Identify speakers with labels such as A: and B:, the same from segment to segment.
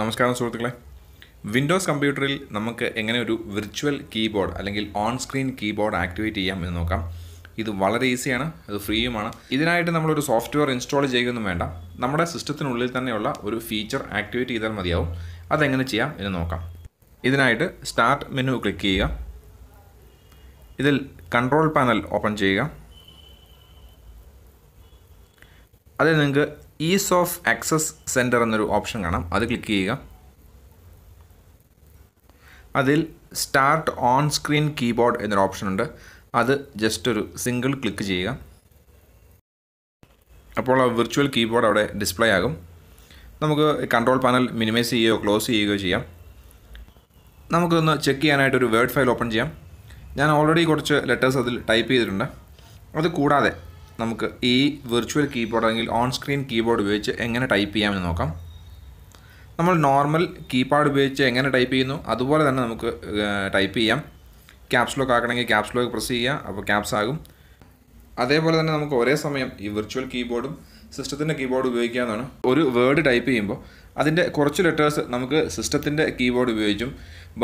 A: നമസ്കാരം സുഹൃത്തുക്കളെ വിൻഡോസ് കമ്പ്യൂട്ടറിൽ നമുക്ക് എങ്ങനെ ഒരു വിർച്വൽ കീബോർഡ് അല്ലെങ്കിൽ ഓൺ സ്ക്രീൻ കീബോർഡ് ആക്ടിവേറ്റ് ചെയ്യാം എന്ന് നോക്കാം ഇത് വളരെ ഈസിയാണ് അത് ഫ്രീയുമാണ് ഇതിനായിട്ട് നമ്മളൊരു സോഫ്റ്റ്വെയർ ഇൻസ്റ്റാൾ ചെയ്യുകയൊന്നും വേണ്ട നമ്മുടെ സിസ്റ്റത്തിനുള്ളിൽ തന്നെയുള്ള ഒരു ഫീച്ചർ ആക്ടിവേറ്റ് ചെയ്താൽ മതിയാവും അതെങ്ങനെ ചെയ്യാം എന്ന് നോക്കാം ഇതിനായിട്ട് സ്റ്റാർട്ട് മെനു ക്ലിക്ക് ചെയ്യുക ഇതിൽ കൺട്രോൾ പാനൽ ഓപ്പൺ ചെയ്യുക അതിൽ നിങ്ങൾക്ക് ഈസ് ഓഫ് ആക്സസ് സെൻറ്റർ എന്നൊരു ഓപ്ഷൻ കാണാം അത് ക്ലിക്ക് ചെയ്യുക അതിൽ സ്റ്റാർട്ട് ഓൺ സ്ക്രീൻ കീബോർഡ് എന്നൊരു ഓപ്ഷൻ ഉണ്ട് അത് ജസ്റ്റ് ഒരു സിംഗിൾ ക്ലിക്ക് ചെയ്യുക അപ്പോൾ ആ വിർച്വൽ കീബോർഡ് അവിടെ ഡിസ്പ്ലേ ആകും നമുക്ക് കൺട്രോൾ പാനൽ മിനിമൈസ് ചെയ്യുകയോ ക്ലോസ് ചെയ്യുകയോ ചെയ്യാം നമുക്കൊന്ന് ചെക്ക് ചെയ്യാനായിട്ട് ഒരു വേർഡ് ഫയൽ ഓപ്പൺ ചെയ്യാം ഞാൻ ഓൾറെഡി കുറച്ച് ലെറ്റേഴ്സ് അതിൽ ടൈപ്പ് ചെയ്തിട്ടുണ്ട് അത് കൂടാതെ നമുക്ക് ഈ വിർച്വൽ കീബോർഡ് അല്ലെങ്കിൽ ഓൺ സ്ക്രീൻ കീബോർഡ് ഉപയോഗിച്ച് എങ്ങനെ ടൈപ്പ് ചെയ്യാമെന്ന് നോക്കാം നമ്മൾ നോർമൽ കീപാഡ് ഉപയോഗിച്ച് എങ്ങനെ ടൈപ്പ് ചെയ്യുന്നു അതുപോലെ തന്നെ നമുക്ക് ടൈപ്പ് ചെയ്യാം ക്യാപ്സ് ലോക്ക് ആക്കണമെങ്കിൽ ക്യാപ്സ് ലോക്ക് പ്രസ് ചെയ്യുക അപ്പോൾ ക്യാപ്സ് ആകും അതേപോലെ തന്നെ നമുക്ക് ഒരേ സമയം ഈ വിർച്വൽ കീബോർഡും സിസ്റ്റത്തിൻ്റെ കീബോർഡ് ഉപയോഗിക്കാവുന്നതാണ് ഒരു വേർഡ് ടൈപ്പ് ചെയ്യുമ്പോൾ അതിൻ്റെ കുറച്ച് ലെറ്റേഴ്സ് നമുക്ക് സിസ്റ്റത്തിൻ്റെ കീബോർഡ് ഉപയോഗിച്ചും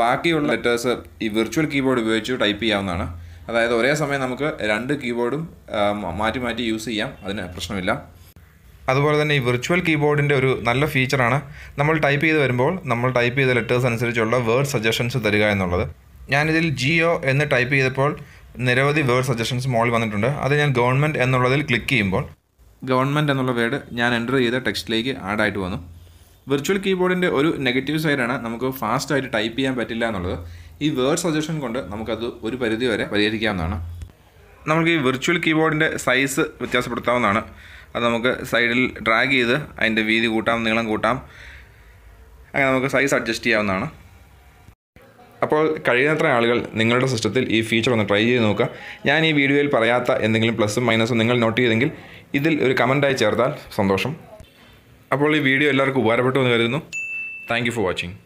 A: ബാക്കിയുള്ള ലെറ്റേഴ്സ് ഈ വിർച്വൽ കീബോർഡ് ഉപയോഗിച്ച് ടൈപ്പ് ചെയ്യാവുന്നതാണ് അതായത് ഒരേ സമയം നമുക്ക് രണ്ട് കീബോർഡും മാറ്റി മാറ്റി യൂസ് ചെയ്യാം അതിന് പ്രശ്നമില്ല അതുപോലെ തന്നെ ഈ വിർച്വൽ കീബോർഡിൻ്റെ ഒരു നല്ല ഫീച്ചറാണ് നമ്മൾ ടൈപ്പ് ചെയ്ത് വരുമ്പോൾ നമ്മൾ ടൈപ്പ് ചെയ്ത ലെറ്റേഴ്സ് അനുസരിച്ചുള്ള വേർഡ് സജഷൻസ് തരിക എന്നുള്ളത് ഞാനിതിൽ ജിയോ എന്ന് ടൈപ്പ് ചെയ്തപ്പോൾ നിരവധി വേർഡ് സജഷൻസ് മോളിൽ വന്നിട്ടുണ്ട് അത് ഞാൻ ഗവൺമെൻറ് എന്നുള്ളതിൽ ക്ലിക്ക് ചെയ്യുമ്പോൾ ഗവൺമെൻറ് എന്നുള്ള വേർഡ് ഞാൻ എൻ്റർ ചെയ്ത ടെക്സ്റ്റിലേക്ക് ആഡായിട്ട് വന്നു വിർച്വൽ കീബോർഡിൻ്റെ ഒരു നെഗറ്റീവ് സൈഡാണ് നമുക്ക് ഫാസ്റ്റായിട്ട് ടൈപ്പ് ചെയ്യാൻ പറ്റില്ല എന്നുള്ളത് ഈ വേർഡ് സജഷൻ കൊണ്ട് നമുക്കത് ഒരു പരിധി വരെ പരിഹരിക്കാവുന്നതാണ് നമുക്ക് ഈ വിർച്വൽ കീബോർഡിൻ്റെ സൈസ് വ്യത്യാസപ്പെടുത്താവുന്നതാണ് അത് നമുക്ക് സൈഡിൽ ഡ്രാഗ് ചെയ്ത് അതിൻ്റെ വീതി കൂട്ടാം നീളം കൂട്ടാം അങ്ങനെ നമുക്ക് സൈസ് അഡ്ജസ്റ്റ് ചെയ്യാവുന്നതാണ് അപ്പോൾ കഴിയുന്നത്ര ആളുകൾ നിങ്ങളുടെ സിസ്റ്റത്തിൽ ഈ ഫീച്ചർ ഒന്ന് ട്രൈ ചെയ്ത് നോക്കുക ഞാൻ ഈ വീഡിയോയിൽ പറയാത്ത എന്തെങ്കിലും പ്ലസും മൈനസും നിങ്ങൾ നോട്ട് ചെയ്തെങ്കിൽ ഇതിൽ ഒരു കമൻറ്റായി ചേർത്താൽ സന്തോഷം അപ്പോൾ ഈ വീഡിയോ എല്ലാവർക്കും ഉപകാരപ്പെട്ടു എന്ന് കരുതുന്നു താങ്ക് ഫോർ വാച്ചിങ്